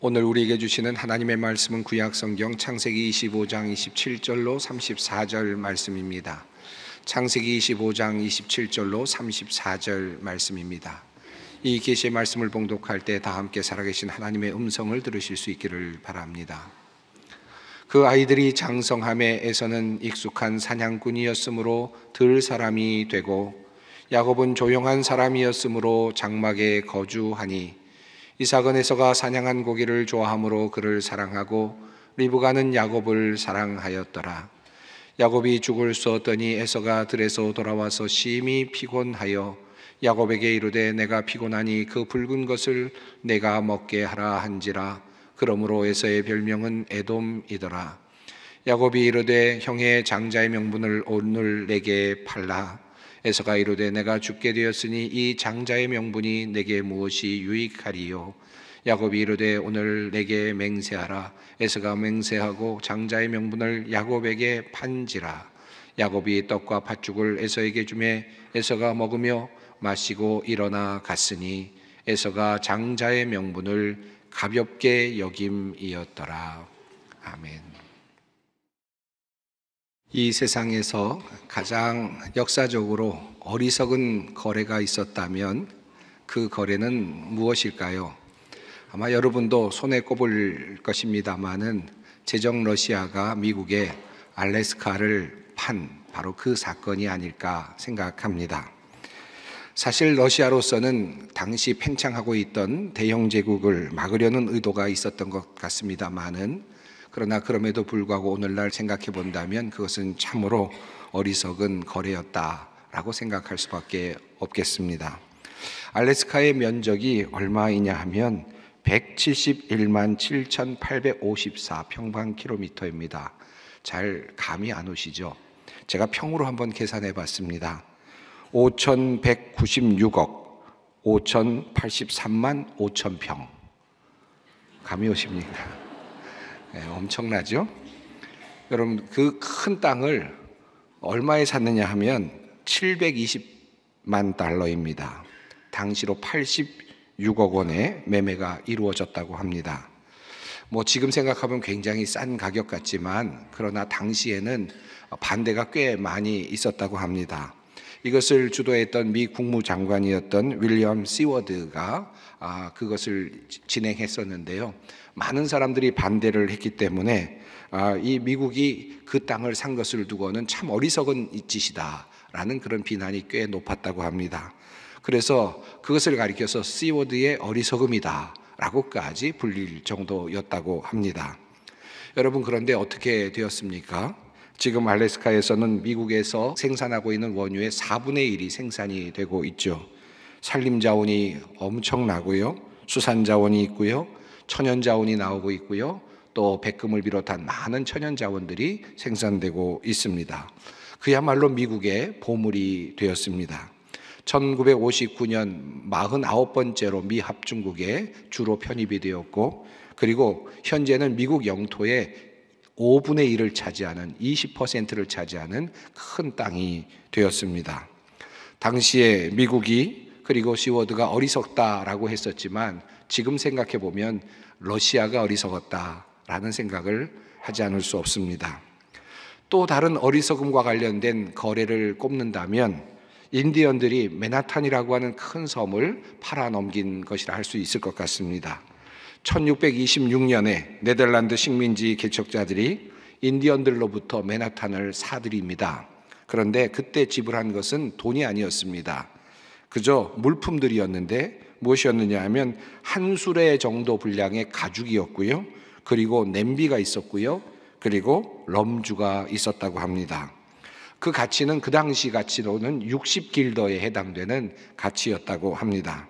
오늘 우리에게 주시는 하나님의 말씀은 구약성경 창세기 25장 27절로 34절 말씀입니다. 창세기 25장 27절로 34절 말씀입니다. 이 계시의 말씀을 봉독할 때 다 함께 살아계신 하나님의 음성을 들으실 수 있기를 바랍니다. 그 아이들이 장성함에에서는 익숙한 사냥꾼이었으므로 들 사람이 되고 야곱은 조용한 사람이었으므로 장막에 거주하니 이삭은 에서가 사냥한 고기를 좋아함으로 그를 사랑하고 리브가는 야곱을 사랑하였더라. 야곱이 죽을 수 없더니 에서가 들에서 돌아와서 심히 피곤하여 야곱에게 이르되 내가 피곤하니 그 붉은 것을 내가 먹게 하라 한지라 그러므로 에서의 별명은 에돔이더라 야곱이 이르되 형의 장자의 명분을 오늘 내게 팔라 에서가 이르되 내가 죽게 되었으니 이 장자의 명분이 내게 무엇이 유익하리요 야곱이 이르되 오늘 내게 맹세하라 에서가 맹세하고 장자의 명분을 야곱에게 판지라 야곱이 떡과 팥죽을 에서에게 주매 에서가 먹으며 마시고 일어나 갔으니 에서가 장자의 명분을 가볍게 여김이었더라 아멘 이 세상에서 가장 역사적으로 어리석은 거래가 있었다면 그 거래는 무엇일까요? 아마 여러분도 손에 꼽을 것입니다만은 제정 러시아가 미국에 알래스카를 판 바로 그 사건이 아닐까 생각합니다. 사실 러시아로서는 당시 팽창하고 있던 대형 제국을 막으려는 의도가 있었던 것 같습니다만은 그러나 그럼에도 불구하고 오늘날 생각해 본다면 그것은 참으로 어리석은 거래였다라고 생각할 수밖에 없겠습니다. 알래스카의 면적이 얼마이냐 하면 171만 7,854 평방킬로미터입니다. 잘 감이 안 오시죠? 제가 평으로 한번 계산해 봤습니다. 5,196억 5,083만 5천평. 감이 오십니까? 예, 엄청나죠? 여러분 그 큰 땅을 얼마에 샀느냐 하면 720만 달러입니다. 당시로 86억 원에 매매가 이루어졌다고 합니다. 뭐 지금 생각하면 굉장히 싼 가격 같지만 그러나 당시에는 반대가 꽤 많이 있었다고 합니다. 이것을 주도했던 미 국무장관이었던 윌리엄 시워드가 아, 그것을 진행했었는데요. 많은 사람들이 반대를 했기 때문에 아, 이 미국이 그 땅을 산 것을 두고는 참 어리석은 짓이다라는 그런 비난이 꽤 높았다고 합니다. 그래서 그것을 가리켜서 시워드의 어리석음이다라고까지 불릴 정도였다고 합니다. 여러분 그런데 어떻게 되었습니까? 지금 알래스카에서는 미국에서 생산하고 있는 원유의 4분의 1이 생산이 되고 있죠. 산림 자원이 엄청나고요. 수산 자원이 있고요. 천연 자원이 나오고 있고요. 또 백금을 비롯한 많은 천연 자원들이 생산되고 있습니다. 그야말로 미국의 보물이 되었습니다. 1959년 49번째로 미 합중국에 주로 편입이 되었고 그리고 현재는 미국 영토의 5분의 1을 차지하는 20%를 차지하는 큰 땅이 되었습니다. 당시에 미국이 그리고 시워드가 어리석다라고 했었지만 지금 생각해 보면 러시아가 어리석었다라는 생각을 하지 않을 수 없습니다. 또 다른 어리석음과 관련된 거래를 꼽는다면 인디언들이 맨하탄이라고 하는 큰 섬을 팔아넘긴 것이라 할 수 있을 것 같습니다. 1626년에 네덜란드 식민지 개척자들이 인디언들로부터 맨하탄을 사들입니다. 그런데 그때 지불한 것은 돈이 아니었습니다. 그저 물품들이었는데 무엇이었느냐 하면 한 술의 정도 분량의 가죽이었고요. 그리고 냄비가 있었고요. 그리고 럼주가 있었다고 합니다. 그 가치는 그 당시 가치로는 60길더에 해당되는 가치였다고 합니다.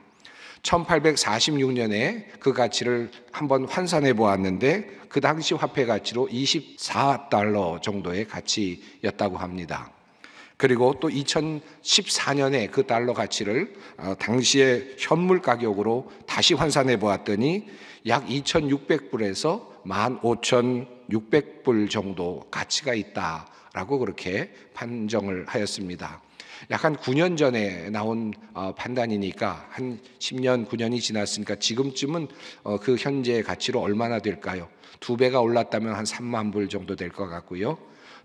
1846년에 그 가치를 한번 환산해 보았는데 그 당시 화폐 가치로 24달러 정도의 가치였다고 합니다. 그리고 또 2014년에 그 달러 가치를 어, 당시의 현물 가격으로 다시 환산해 보았더니 약 2,600불에서 15,600불 정도 가치가 있다라고 그렇게 판정을 하였습니다. 약 한 9년 전에 나온 어, 판단이니까 한 10년, 9년이 지났으니까 지금쯤은 어, 그 현재의 가치로 얼마나 될까요? 두 배가 올랐다면 한 3만 불 정도 될 것 같고요.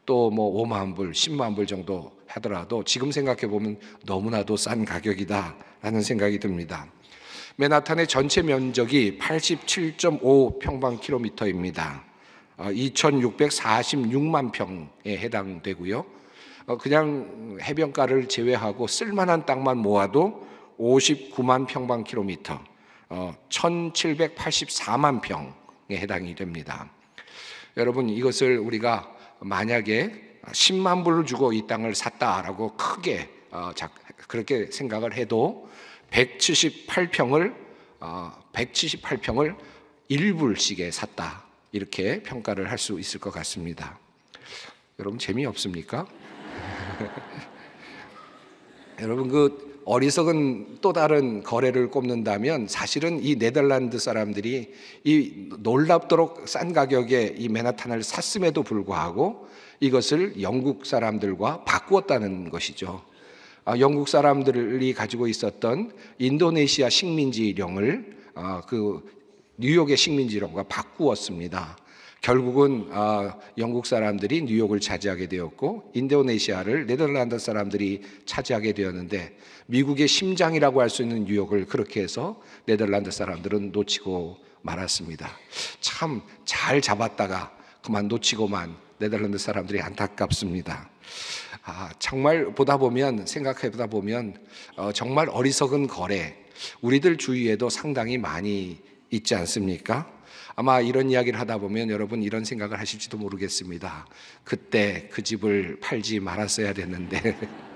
또 뭐 5만 불, 10만 불 정도 하더라도 지금 생각해 보면 너무나도 싼 가격이다라는 생각이 듭니다. 맨하탄의 전체 면적이 87.5 평방킬로미터입니다. 2,646만 어, 평에 해당되고요. 어, 그냥 해변가를 제외하고 쓸만한 땅만 모아도 59만 평방킬로미터, 1,784만 어, 평에 해당이 됩니다. 여러분 이것을 우리가 만약에 10만 불을 주고 이 땅을 샀다라고 크게 어, 그렇게 생각을 해도 178평을 178평을 어, 1불씩에 샀다. 이렇게 평가를 할 수 있을 것 같습니다. 여러분 재미없습니까? 여러분 그 어리석은 또 다른 거래를 꼽는다면 사실은 이 네덜란드 사람들이 이 놀랍도록 싼 가격에 이 맨하탄을 샀음에도 불구하고 이것을 영국 사람들과 바꾸었다는 것이죠. 아, 영국 사람들이 가지고 있었던 인도네시아 식민지령을 아, 그 뉴욕의 식민지령과 바꾸었습니다. 결국은 아, 영국 사람들이 뉴욕을 차지하게 되었고 인도네시아를 네덜란드 사람들이 차지하게 되었는데 미국의 심장이라고 할 수 있는 뉴욕을 그렇게 해서 네덜란드 사람들은 놓치고 말았습니다. 참 잘 잡았다가 그만 놓치고만 네덜란드 사람들이 안타깝습니다. 아, 정말 보다 보면 생각해 보다 보면 어, 정말 어리석은 거래 우리들 주위에도 상당히 많이 있지 않습니까? 아마 이런 이야기를 하다 보면 여러분 이런 생각을 하실지도 모르겠습니다. 그때 그 집을 팔지 말았어야 됐는데.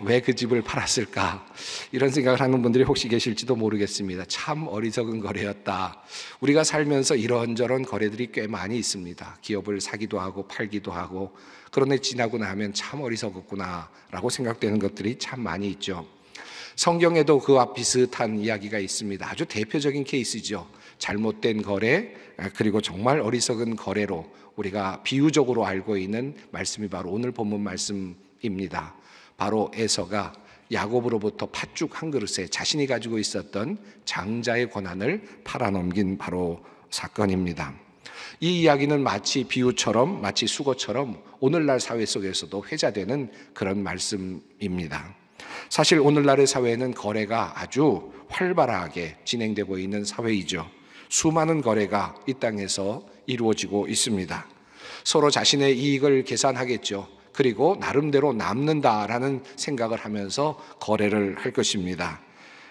왜그 집을 팔았을까? 이런 생각을 하는 분들이 혹시 계실지도 모르겠습니다. 참 어리석은 거래였다. 우리가 살면서 이런저런 거래들이 꽤 많이 있습니다. 기업을 사기도 하고 팔기도 하고 그런데 지나고 나면 참 어리석었구나라고 생각되는 것들이 참 많이 있죠. 성경에도 그와 비슷한 이야기가 있습니다. 아주 대표적인 케이스죠. 잘못된 거래 그리고 정말 어리석은 거래로 우리가 비유적으로 알고 있는 말씀이 바로 오늘 본문 말씀입니다. 바로 에서가 야곱으로부터 팥죽 한 그릇에 자신이 가지고 있었던 장자의 권한을 팔아넘긴 바로 사건입니다. 이 이야기는 마치 비유처럼 마치 수거처럼 오늘날 사회 속에서도 회자되는 그런 말씀입니다. 사실 오늘날의 사회는 거래가 아주 활발하게 진행되고 있는 사회이죠. 수많은 거래가 이 땅에서 이루어지고 있습니다. 서로 자신의 이익을 계산하겠죠. 그리고 나름대로 남는다라는 생각을 하면서 거래를 할 것입니다.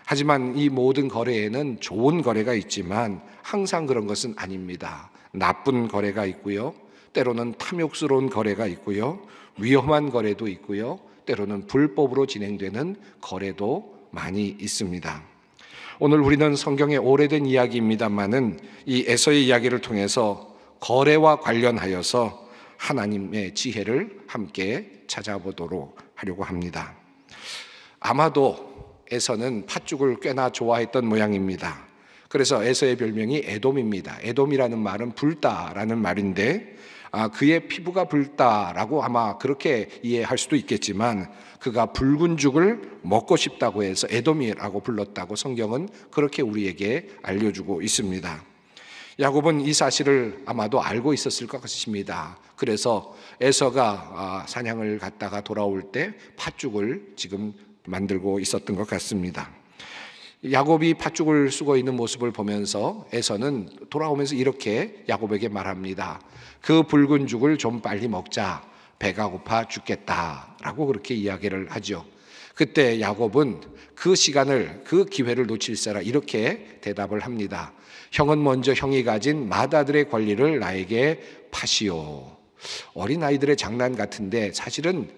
하지만 이 모든 거래에는 좋은 거래가 있지만 항상 그런 것은 아닙니다. 나쁜 거래가 있고요. 때로는 탐욕스러운 거래가 있고요. 위험한 거래도 있고요. 때로는 불법으로 진행되는 거래도 많이 있습니다. 오늘 우리는 성경의 오래된 이야기입니다만은 이 에서의 이야기를 통해서 거래와 관련하여서 하나님의 지혜를 함께 찾아보도록 하려고 합니다. 아마도 에서는 팥죽을 꽤나 좋아했던 모양입니다. 그래서 에서의 별명이 에돔입니다. 에돔이라는 말은 불다라는 말인데 아, 그의 피부가 붉다라고 아마 그렇게 이해할 수도 있겠지만 그가 붉은 죽을 먹고 싶다고 해서 에돔이라고 불렀다고 성경은 그렇게 우리에게 알려주고 있습니다. 야곱은 이 사실을 아마도 알고 있었을 것 같습니다. 그래서 에서가 아, 사냥을 갔다가 돌아올 때 팥죽을 지금 만들고 있었던 것 같습니다. 야곱이 팥죽을 쓰고 있는 모습을 보면서 에서는 돌아오면서 이렇게 야곱에게 말합니다. 그 붉은 죽을 좀 빨리 먹자. 배가 고파 죽겠다라고 그렇게 이야기를 하죠. 그때 야곱은 그 시간을 그 기회를 놓칠세라 이렇게 대답을 합니다. 형은 먼저 형이 가진 마다들의 권리를 나에게 파시오. 어린 아이들의 장난 같은데 사실은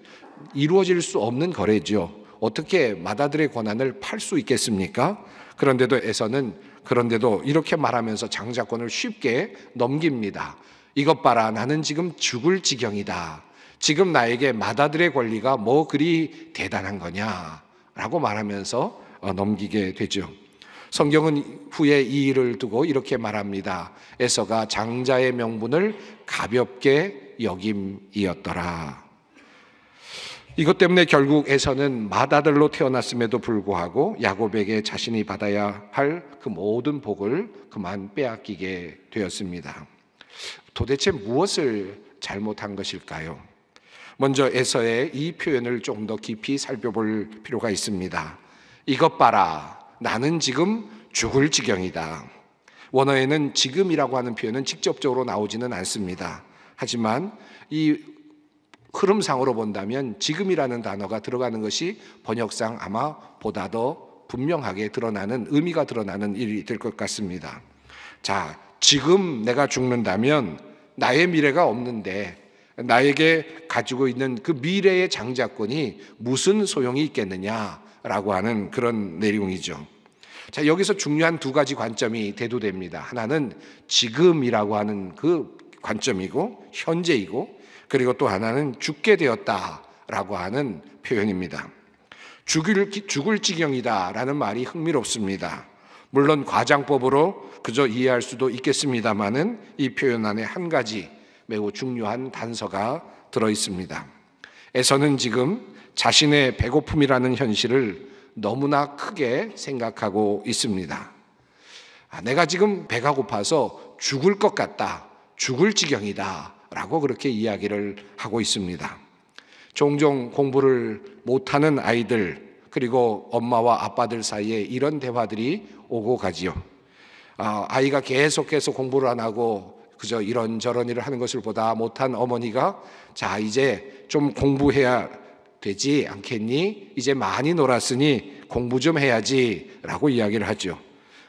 이루어질 수 없는 거래죠. 어떻게 마다들의 권한을 팔 수 있겠습니까? 그런데도 에서는 그런데도 이렇게 말하면서 장자권을 쉽게 넘깁니다. 이것 봐라 나는 지금 죽을 지경이다. 지금 나에게 마다들의 권리가 뭐 그리 대단한 거냐라고 말하면서 어, 넘기게 되죠. 성경은 후에 이 일을 두고 이렇게 말합니다. 에서가 장자의 명분을 가볍게 여김이었더라. 이것 때문에 결국 에서는 맏아들로 태어났음에도 불구하고 야곱에게 자신이 받아야 할 그 모든 복을 그만 빼앗기게 되었습니다. 도대체 무엇을 잘못한 것일까요? 먼저 에서의 이 표현을 조금 더 깊이 살펴볼 필요가 있습니다. 이것 봐라. 나는 지금 죽을 지경이다. 원어에는 지금이라고 하는 표현은 직접적으로 나오지는 않습니다. 하지만 이 흐름상으로 본다면 지금이라는 단어가 들어가는 것이 번역상 아마 보다 더 분명하게 드러나는 의미가 드러나는 일이 될 것 같습니다. 자, 지금 내가 죽는다면 나의 미래가 없는데 나에게 가지고 있는 그 미래의 장자권이 무슨 소용이 있겠느냐라고 하는 그런 내용이죠. 자, 여기서 중요한 두 가지 관점이 대두됩니다. 하나는 지금이라고 하는 그 관점이고 현재이고 그리고 또 하나는 죽게 되었다라고 하는 표현입니다. 죽을, 죽을 지경이다라는 말이 흥미롭습니다. 물론 과장법으로 그저 이해할 수도 있겠습니다만은 이 표현 안에 한 가지 매우 중요한 단서가 들어 있습니다. 에서는 지금 자신의 배고픔이라는 현실을 너무나 크게 생각하고 있습니다. 아, 내가 지금 배가 고파서 죽을 것 같다. 죽을 지경이다. 라고 그렇게 이야기를 하고 있습니다. 종종 공부를 못하는 아이들, 그리고 엄마와 아빠들 사이에 이런 대화들이 오고 가지요. 아, 아이가 계속해서 공부를 안 하고 그저 이런저런 일을 하는 것을 보다 못한 어머니가 자, 이제 좀 공부해야 되지 않겠니? 이제 많이 놀았으니 공부 좀 해야지 라고 이야기를 하죠.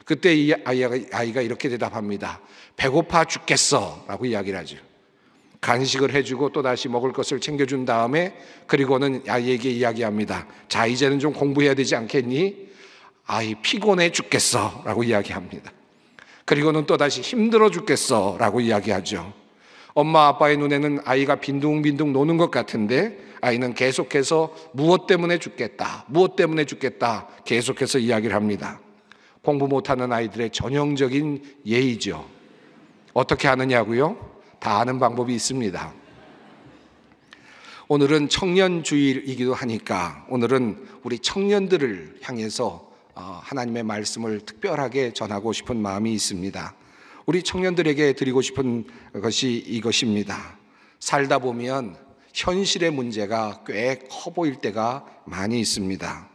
그때 이 아이가, 아이가 이렇게 대답합니다. 배고파 죽겠어 라고 이야기를 하죠. 간식을 해주고 또다시 먹을 것을 챙겨준 다음에 그리고는 아이에게 이야기합니다. 자, 이제는 좀 공부해야 되지 않겠니? 아이 피곤해 죽겠어 라고 이야기합니다. 그리고는 또다시 힘들어 죽겠어 라고 이야기하죠. 엄마 아빠의 눈에는 아이가 빈둥빈둥 노는 것 같은데 아이는 계속해서 무엇 때문에 죽겠다, 무엇 때문에 죽겠다 계속해서 이야기를 합니다. 공부 못하는 아이들의 전형적인 예의죠. 어떻게 하느냐고요? 다 아는 방법이 있습니다. 오늘은 청년주일이기도 하니까 오늘은 우리 청년들을 향해서 어, 하나님의 말씀을 특별하게 전하고 싶은 마음이 있습니다. 우리 청년들에게 드리고 싶은 것이 이것입니다. 살다 보면 현실의 문제가 꽤 커 보일 때가 많이 있습니다.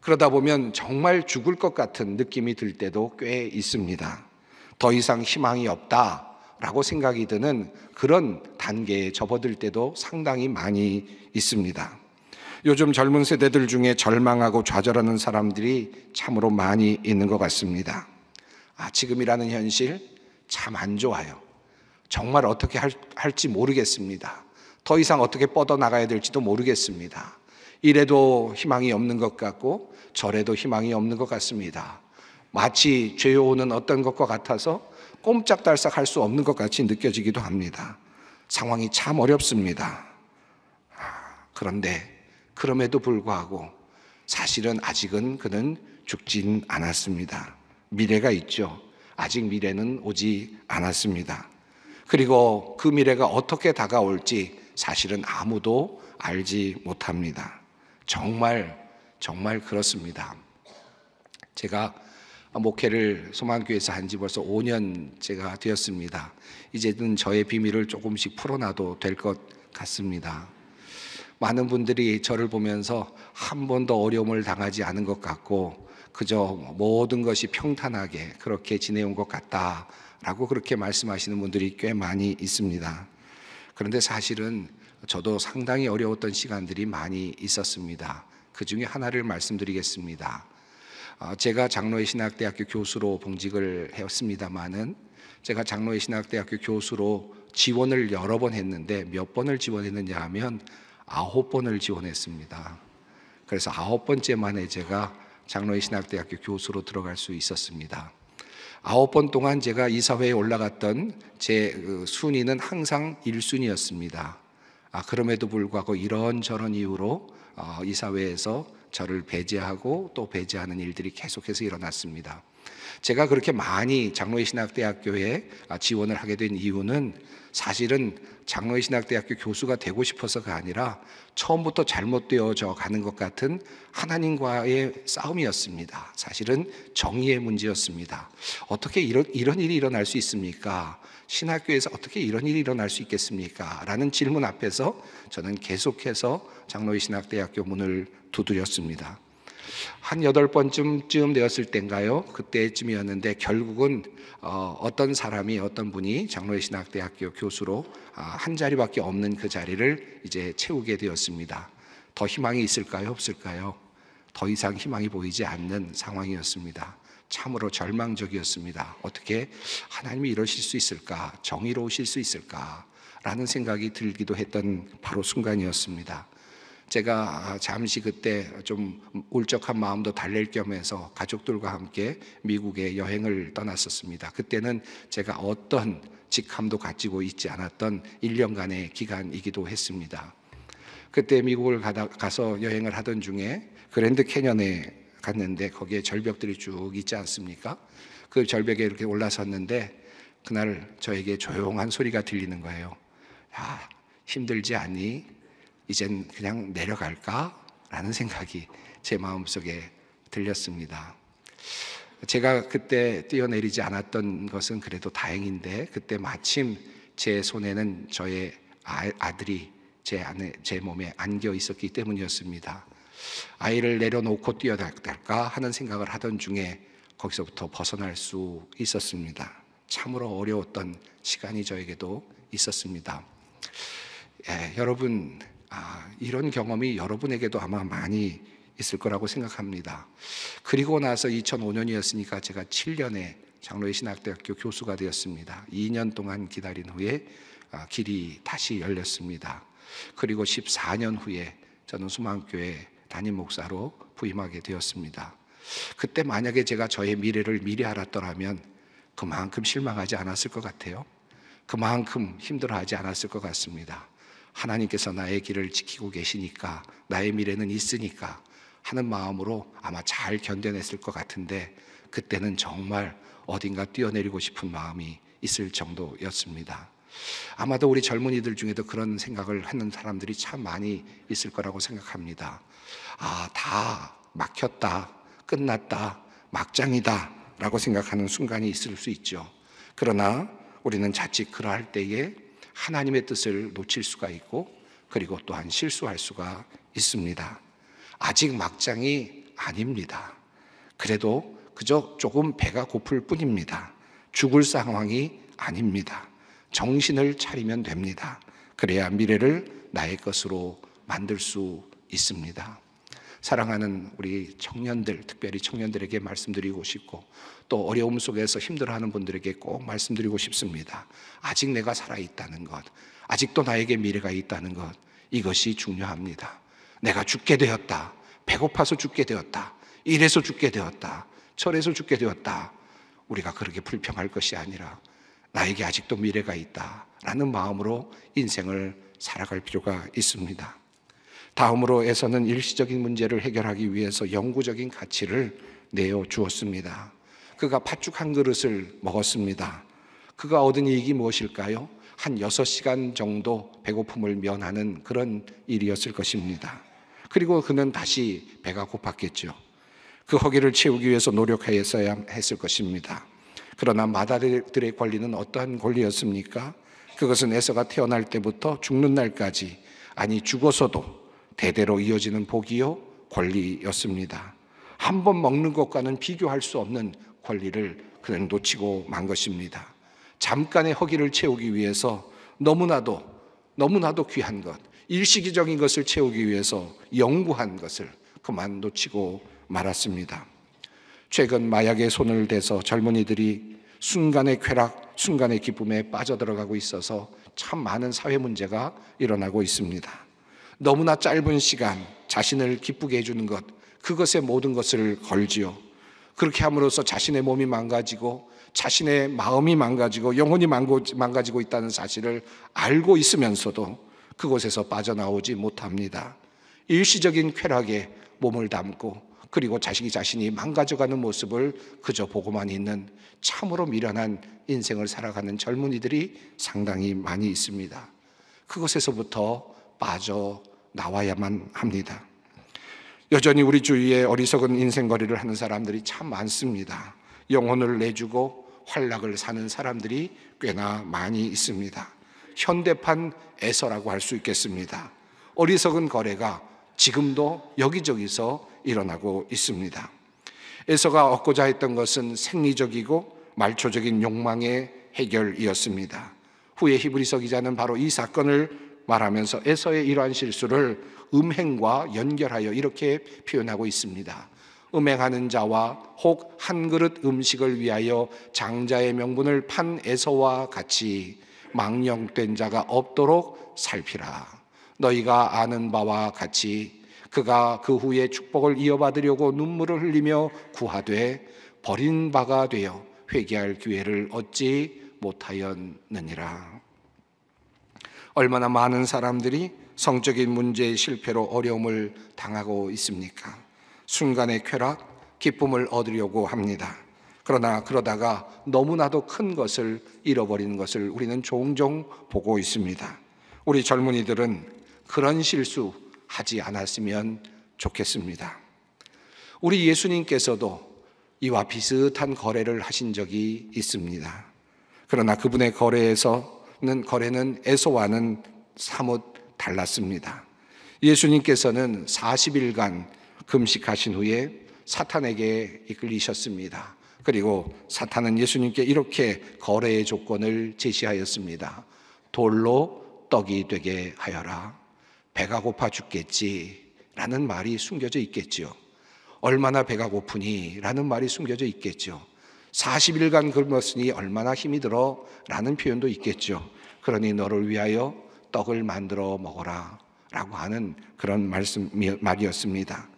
그러다 보면 정말 죽을 것 같은 느낌이 들 때도 꽤 있습니다. 더 이상 희망이 없다. 라고 생각이 드는 그런 단계에 접어들 때도 상당히 많이 있습니다. 요즘 젊은 세대들 중에 절망하고 좌절하는 사람들이 참으로 많이 있는 것 같습니다. 아, 지금이라는 현실 참 안 좋아요. 정말 어떻게 할, 할지 모르겠습니다. 더 이상 어떻게 뻗어나가야 될지도 모르겠습니다. 이래도 희망이 없는 것 같고 저래도 희망이 없는 것 같습니다. 마치 죄요는 어떤 것과 같아서 꼼짝달싹 할 수 없는 것 같이 느껴지기도 합니다. 상황이 참 어렵습니다. 아, 그런데 그럼에도 불구하고 사실은 아직은 그는 죽진 않았습니다. 미래가 있죠. 아직 미래는 오지 않았습니다. 그리고 그 미래가 어떻게 다가올지 사실은 아무도 알지 못합니다. 정말, 정말 그렇습니다. 제가 목회를 소망교회에서 한 지 벌써 5년째가 되었습니다. 이제는 저의 비밀을 조금씩 풀어놔도 될 것 같습니다. 많은 분들이 저를 보면서 한 번도 어려움을 당하지 않은 것 같고 그저 모든 것이 평탄하게 그렇게 지내온 것 같다라고 그렇게 말씀하시는 분들이 꽤 많이 있습니다. 그런데 사실은 저도 상당히 어려웠던 시간들이 많이 있었습니다. 그 중에 하나를 말씀드리겠습니다. 어, 제가 장로의 신학대학교 교수로 봉직을 했습니다마는 제가 장로의 신학대학교 교수로 지원을 여러 번 했는데 몇 번을 지원했느냐 하면 아홉 번을 지원했습니다. 그래서 아홉 번째 만에 제가 장로의 신학대학교 교수로 들어갈 수 있었습니다. 아홉 번 동안 제가 이사회에 올라갔던 제 그 순위는 항상 1순위였습니다. 아, 그럼에도 불구하고 이런저런 이유로 어, 이사회에서 저를 배제하고 또 배제하는 일들이 계속해서 일어났습니다. 제가 그렇게 많이 장로의 신학대학교에 아, 지원을 하게 된 이유는 사실은 장로의 신학대학교 교수가 되고 싶어서가 아니라 처음부터 잘못되어져 가는 것 같은 하나님과의 싸움이었습니다. 사실은 정의의 문제였습니다. 어떻게 이런, 이런 일이 일어날 수 있습니까? 신학교에서 어떻게 이런 일이 일어날 수 있겠습니까? 라는 질문 앞에서 저는 계속해서 장로의 신학대학교 문을 두드렸습니다. 한 여덟 번쯤쯤 되었을 때인가요? 그때쯤이었는데 결국은 어, 어떤 사람이 어떤 분이 장로회 신학대학교 교수로 아, 한 자리밖에 없는 그 자리를 이제 채우게 되었습니다. 더 희망이 있을까요? 없을까요? 더 이상 희망이 보이지 않는 상황이었습니다. 참으로 절망적이었습니다. 어떻게 하나님이 이러실 수 있을까? 정의로우실 수 있을까? 라는 생각이 들기도 했던 바로 순간이었습니다. 제가 아, 잠시 그때 좀 울적한 마음도 달랠 겸해서 가족들과 함께 미국에 여행을 떠났었습니다. 그때는 제가 어떤 직함도 가지고 있지 않았던 1년간의 기간이기도 했습니다. 그때 미국을 가다, 가서 여행을 하던 중에 그랜드 캐년에 갔는데 거기에 절벽들이 쭉 있지 않습니까? 그 절벽에 이렇게 올라섰는데 그날 저에게 조용한 소리가 들리는 거예요. 야, 힘들지 않니? 이젠 그냥 내려갈까라는 생각이 제 마음속에 들렸습니다. 제가 그때 뛰어내리지 않았던 것은 그래도 다행인데 그때 마침 제 손에는 저의 아, 아들이 제 안에 제 몸에 안겨 있었기 때문이었습니다. 아이를 내려놓고 뛰어갈까 하는 생각을 하던 중에 거기서부터 벗어날 수 있었습니다. 참으로 어려웠던 시간이 저에게도 있었습니다. 예, 여러분 아, 이런 경험이 여러분에게도 아마 많이 있을 거라고 생각합니다. 그리고 나서 2005년이었으니까 제가 7년에 장로의 신학대학교 교수가 되었습니다. 2년 동안 기다린 후에 아, 길이 다시 열렸습니다. 그리고 14년 후에 저는 수만교회 담임 목사로 부임하게 되었습니다. 그때 만약에 제가 저의 미래를 미리 알았더라면 그만큼 실망하지 않았을 것 같아요. 그만큼 힘들어하지 않았을 것 같습니다. 하나님께서 나의 길을 지키고 계시니까 나의 미래는 있으니까 하는 마음으로 아마 잘 견뎌냈을 것 같은데 그때는 정말 어딘가 뛰어내리고 싶은 마음이 있을 정도였습니다. 아마도 우리 젊은이들 중에도 그런 생각을 하는 사람들이 참 많이 있을 거라고 생각합니다. 아, 다 막혔다. 끝났다. 막장이다. 라고 생각하는 순간이 있을 수 있죠. 그러나 우리는 자칫 그러할 때에 하나님의 뜻을 놓칠 수가 있고 그리고 또한 실수할 수가 있습니다. 아직 막장이 아닙니다. 그래도 그저 조금 배가 고플 뿐입니다. 죽을 상황이 아닙니다. 정신을 차리면 됩니다. 그래야 미래를 나의 것으로 만들 수 있습니다. 사랑하는 우리 청년들, 특별히 청년들에게 말씀드리고 싶고 또 어려움 속에서 힘들어하는 분들에게 꼭 말씀드리고 싶습니다. 아직 내가 살아있다는 것, 아직도 나에게 미래가 있다는 것, 이것이 중요합니다. 내가 죽게 되었다. 배고파서 죽게 되었다. 일해서 죽게 되었다. 철에서 죽게 되었다. 우리가 그렇게 불평할 것이 아니라 나에게 아직도 미래가 있다. 라는 마음으로 인생을 살아갈 필요가 있습니다. 다음으로에서는 일시적인 문제를 해결하기 위해서 영구적인 가치를 내어 주었습니다. 그가 팥죽 한 그릇을 먹었습니다. 그가 얻은 이익이 무엇일까요? 한 6시간 정도 배고픔을 면하는 그런 일이었을 것입니다. 그리고 그는 다시 배가 고팠겠죠. 그 허기를 채우기 위해서 노력했어야 했을 것입니다. 그러나 마다들의 권리는 어떠한 권리였습니까? 그것은 에서가 태어날 때부터 죽는 날까지 아니 죽어서도 대대로 이어지는 복이요 권리였습니다. 한 번 먹는 것과는 비교할 수 없는 권리를 그는 놓치고 만 것입니다. 잠깐의 허기를 채우기 위해서 너무나도 너무나도 귀한 것, 일시기적인 것을 채우기 위해서 영구한 것을 그만 놓치고 말았습니다. 최근 마약에 손을 대서 젊은이들이 순간의 쾌락, 순간의 기쁨에 빠져들어가고 있어서 참 많은 사회 문제가 일어나고 있습니다. 너무나 짧은 시간 자신을 기쁘게 해주는 것, 그것에 모든 것을 걸지요. 그렇게 함으로써 자신의 몸이 망가지고 자신의 마음이 망가지고 영혼이 망가지고 있다는 사실을 알고 있으면서도 그곳에서 빠져나오지 못합니다. 일시적인 쾌락에 몸을 담고 그리고 자식이 자신이 망가져가는 모습을 그저 보고만 있는 참으로 미련한 인생을 살아가는 젊은이들이 상당히 많이 있습니다. 그것에서부터 빠져 나와야만 합니다. 여전히 우리 주위에 어리석은 인생거리를 하는 사람들이 참 많습니다. 영혼을 내주고 활락을 사는 사람들이 꽤나 많이 있습니다. 현대판 애서라고 할 수 있겠습니다. 어리석은 거래가 지금도 여기저기서 일어나고 있습니다. 에서가 얻고자 했던 것은 생리적이고 말초적인 욕망의 해결이었습니다. 후에 히브리서 기자는 바로 이 사건을 말하면서 에서의 이러한 실수를 음행과 연결하여 이렇게 표현하고 있습니다. 음행하는 자와 혹 한 그릇 음식을 위하여 장자의 명분을 판 에서와 같이 망령된 자가 없도록 살피라. 너희가 아는 바와 같이 그가 그 후에 축복을 이어받으려고 눈물을 흘리며 구하되 버린 바가 되어 회개할 기회를 얻지 못하였느니라. 얼마나 많은 사람들이 성적인 문제의 실패로 어려움을 당하고 있습니까? 순간의 쾌락, 기쁨을 얻으려고 합니다. 그러나 그러다가 너무나도 큰 것을 잃어버리는 것을 우리는 종종 보고 있습니다. 우리 젊은이들은 그런 실수 하지 않았으면 좋겠습니다. 우리 예수님께서도 이와 비슷한 거래를 하신 적이 있습니다. 그러나 그분의 거래에서 는 거래는 에서와는 사뭇 달랐습니다. 예수님께서는 40일간 금식하신 후에 사탄에게 이끌리셨습니다. 그리고 사탄은 예수님께 이렇게 거래의 조건을 제시하였습니다. 돌로 떡이 되게 하여라. 배가 고파 죽겠지. 라는 말이 숨겨져 있겠지요. 얼마나 배가 고프니? 라는 말이 숨겨져 있겠지요. 40일간 굶었으니 얼마나 힘이 들어 라는 표현도 있겠죠. 그러니 너를 위하여 떡을 만들어 먹어라 라고 하는 그런 말씀, 말이었습니다.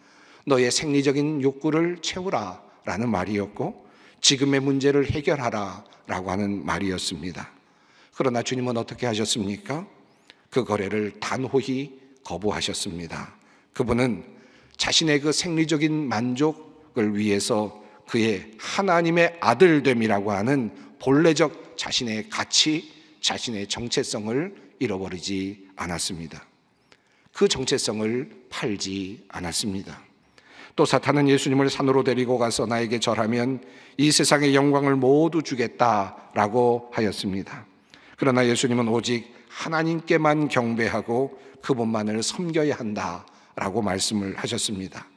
너의 생리적인 욕구를 채우라 라는 말이었고 지금의 문제를 해결하라 라고 하는 말이었습니다. 그러나 주님은 어떻게 하셨습니까? 그 거래를 단호히 거부하셨습니다. 그분은 자신의 그 생리적인 만족을 위해서 그의 하나님의 아들됨이라고 하는 본래적 자신의 가치, 자신의 정체성을 잃어버리지 않았습니다. 그 정체성을 팔지 않았습니다. 또 사탄은 예수님을 산으로 데리고 가서 나에게 절하면 이 세상의 영광을 모두 주겠다라고 하였습니다. 그러나 예수님은 오직 하나님께만 경배하고 그분만을 섬겨야 한다라고 말씀을 하셨습니다.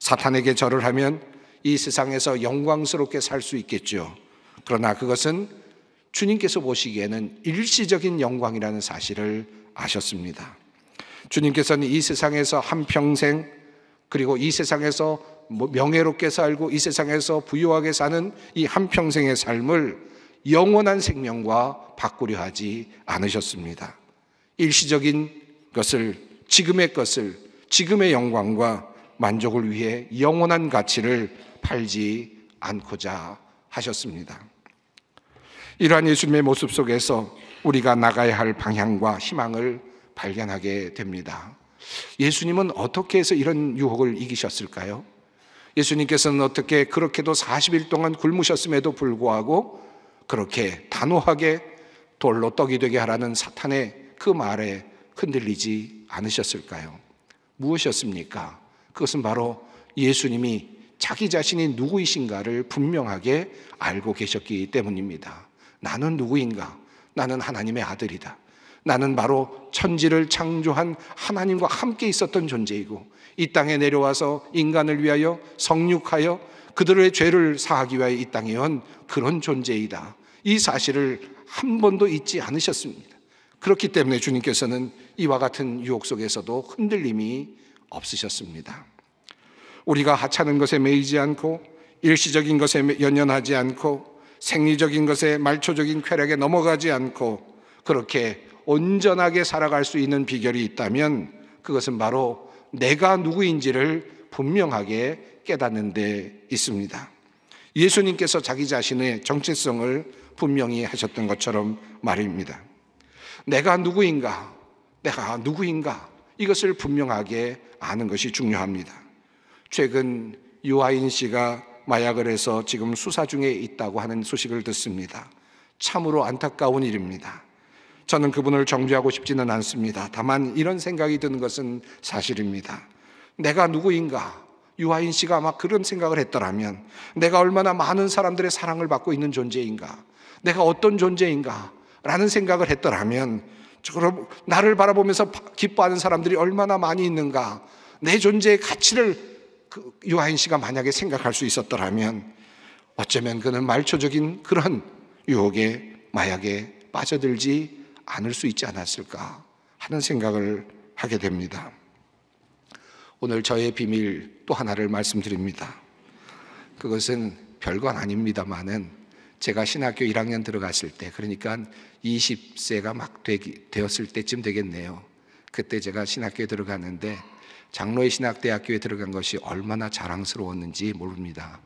사탄에게 절을 하면 이 세상에서 영광스럽게 살 수 있겠죠. 그러나 그것은 주님께서 보시기에는 일시적인 영광이라는 사실을 아셨습니다. 주님께서는 이 세상에서 한평생 그리고 이 세상에서 뭐 명예롭게 살고 이 세상에서 부유하게 사는 이 한평생의 삶을 영원한 생명과 바꾸려 하지 않으셨습니다. 일시적인 것을, 지금의 것을, 지금의 영광과 만족을 위해 영원한 가치를 팔지 않고자 하셨습니다. 이러한 예수님의 모습 속에서 우리가 나가야 할 방향과 희망을 발견하게 됩니다. 예수님은 어떻게 해서 이런 유혹을 이기셨을까요? 예수님께서는 어떻게 그렇게도 40일 동안 굶으셨음에도 불구하고 그렇게 단호하게 돌로 떡이 되게 하라는 사탄의 그 말에 흔들리지 않으셨을까요? 무엇이었습니까? 그것은 바로 예수님이 자기 자신이 누구이신가를 분명하게 알고 계셨기 때문입니다. 나는 누구인가? 나는 하나님의 아들이다. 나는 바로 천지를 창조한 하나님과 함께 있었던 존재이고 이 땅에 내려와서 인간을 위하여 성육하여 그들의 죄를 사하기 위하이 땅에 온 그런 존재이다. 이 사실을 한 번도 잊지 않으셨습니다. 그렇기 때문에 주님께서는 이와 같은 유혹 속에서도 흔들림이 없으셨습니다. 우리가 하찮은 것에 매이지 않고 일시적인 것에 연연하지 않고 생리적인 것에 말초적인 쾌락에 넘어가지 않고 그렇게 온전하게 살아갈 수 있는 비결이 있다면 그것은 바로 내가 누구인지를 분명하게 깨닫는 데 있습니다. 예수님께서 자기 자신의 정체성을 분명히 하셨던 것처럼 말입니다. 내가 누구인가? 내가 누구인가? 이것을 분명하게 아는 것이 중요합니다. 최근 유아인 씨가 마약을 해서 지금 수사 중에 있다고 하는 소식을 듣습니다. 참으로 안타까운 일입니다. 저는 그분을 정죄하고 싶지는 않습니다. 다만 이런 생각이 드는 것은 사실입니다. 내가 누구인가? 유아인 씨가 아마 그런 생각을 했더라면 내가 얼마나 많은 사람들의 사랑을 받고 있는 존재인가? 내가 어떤 존재인가? 라는 생각을 했더라면 나를 바라보면서 기뻐하는 사람들이 얼마나 많이 있는가? 내 존재의 가치를 그 유아인 씨가 만약에 생각할 수 있었더라면 어쩌면 그는 말초적인 그런 유혹에 마약에 빠져들지 않을 수 있지 않았을까 하는 생각을 하게 됩니다. 오늘 저의 비밀 또 하나를 말씀드립니다. 그것은 별건 아닙니다만은 제가 신학교 1학년 들어갔을 때 그러니까 20세가 막 되기, 되었을 때쯤 되겠네요. 그때 제가 신학교에 들어갔는데 장로의 신학대학교에 들어간 것이 얼마나 자랑스러웠는지 모릅니다.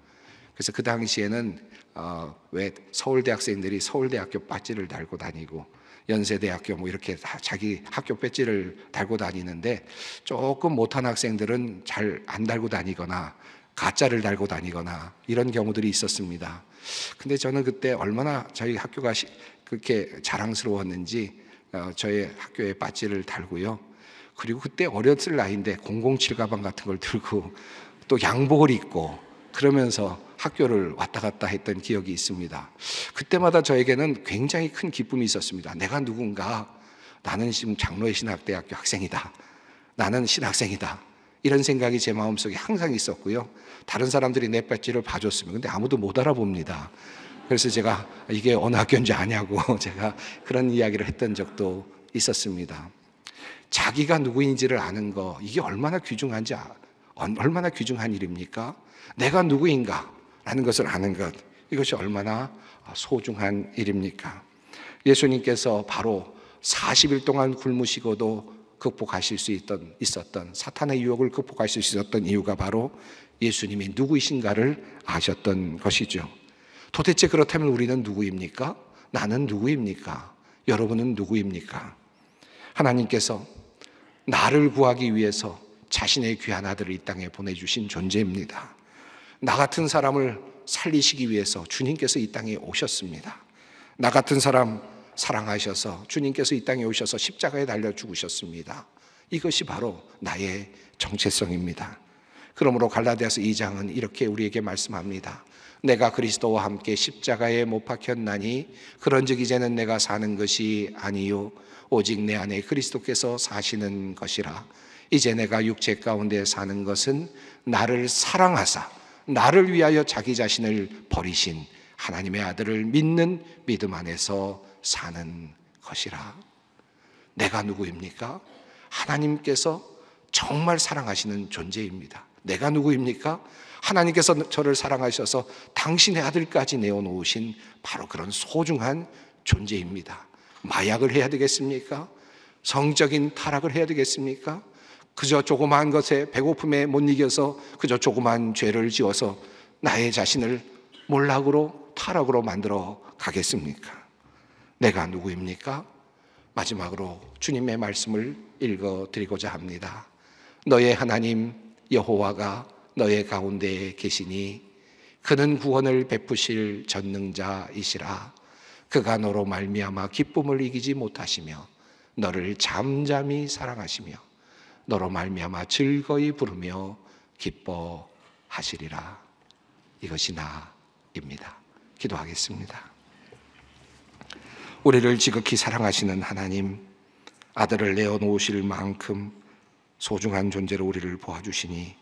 그래서 그 당시에는 어, 왜 서울대학생들이 서울대학교 바지를 달고 다니고 연세대학교 뭐 이렇게 자기 학교 배지를 달고 다니는데 조금 못한 학생들은 잘 안 달고 다니거나 가짜를 달고 다니거나 이런 경우들이 있었습니다. 근데 저는 그때 얼마나 저희 학교가 그렇게 자랑스러웠는지 어, 저의 학교에 바지를 달고요. 그리고 그때 어렸을 나이인데 007 가방 같은 걸 들고 또 양복을 입고 그러면서 학교를 왔다 갔다 했던 기억이 있습니다. 그때마다 저에게는 굉장히 큰 기쁨이 있었습니다. 내가 누군가 나는 지금 장로의 신학대학교 학생이다. 나는 신학생이다. 이런 생각이 제 마음속에 항상 있었고요. 다른 사람들이 내 배지를 봐줬으면 근데 아무도 못 알아봅니다. 그래서 제가 이게 어느 학교인지 아냐고 제가 그런 이야기를 했던 적도 있었습니다. 자기가 누구인지를 아는 거, 이게 얼마나 귀중한지, 아, 얼마나 귀중한 일입니까? 내가 누구인가? 라는 것을 아는 것, 이것이 얼마나 아, 소중한 일입니까? 예수님께서 바로 40일 동안 굶으시고도 극복하실 수 있던, 있었던, 사탄의 유혹을 극복하실 수 있었던 이유가 바로 예수님이 누구이신가를 아셨던 것이죠. 도대체 그렇다면 우리는 누구입니까? 나는 누구입니까? 여러분은 누구입니까? 하나님께서 나를 구하기 위해서 자신의 귀한 아들을 이 땅에 보내주신 존재입니다. 나 같은 사람을 살리시기 위해서 주님께서 이 땅에 오셨습니다. 나 같은 사람 사랑하셔서 주님께서 이 땅에 오셔서 십자가에 달려 죽으셨습니다. 이것이 바로 나의 정체성입니다. 그러므로 갈라디아서 2장은 이렇게 우리에게 말씀합니다. 내가 그리스도와 함께 십자가에 못 박혔나니 그런즉 이제는 내가 사는 것이 아니요 오직 내 안에 그리스도께서 사시는 것이라 이제 내가 육체 가운데 사는 것은 나를 사랑하사 나를 위하여 자기 자신을 버리신 하나님의 아들을 믿는 믿음 안에서 사는 것이라 내가 누구입니까? 하나님께서 정말 사랑하시는 존재입니다. 내가 누구입니까? 하나님께서 저를 사랑하셔서 당신의 아들까지 내어놓으신 바로 그런 소중한 존재입니다. 마약을 해야 되겠습니까? 성적인 타락을 해야 되겠습니까? 그저 조그마한 것에 배고픔에 못 이겨서 그저 조그마한 죄를 지어서 나의 자신을 몰락으로 타락으로 만들어 가겠습니까? 내가 누구입니까? 마지막으로 주님의 말씀을 읽어 드리고자 합니다. 너의 하나님 여호와가 너의 가운데에 계시니 그는 구원을 베푸실 전능자이시라 그가 너로 말미암아 기쁨을 이기지 못하시며 너를 잠잠히 사랑하시며 너로 말미암아 즐거이 부르며 기뻐하시리라 이것이 나입니다. 기도하겠습니다. 우리를 지극히 사랑하시는 하나님 아들을 내어 놓으실 만큼 소중한 존재로 우리를 보아주시니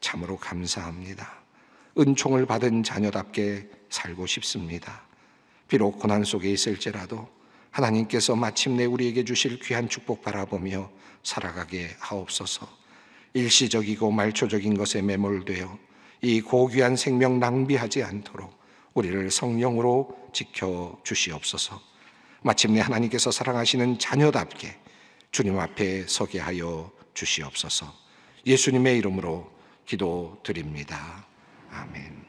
참으로 감사합니다. 은총을 받은 자녀답게 살고 싶습니다. 비록 고난 속에 있을지라도 하나님께서 마침내 우리에게 주실 귀한 축복 바라보며 살아가게 하옵소서. 일시적이고 말초적인 것에 매몰되어 이 고귀한 생명 낭비하지 않도록 우리를 성령으로 지켜 주시옵소서. 마침내 하나님께서 사랑하시는 자녀답게 주님 앞에 서게 하여 주시옵소서. 예수님의 이름으로 기도드립니다. 아멘.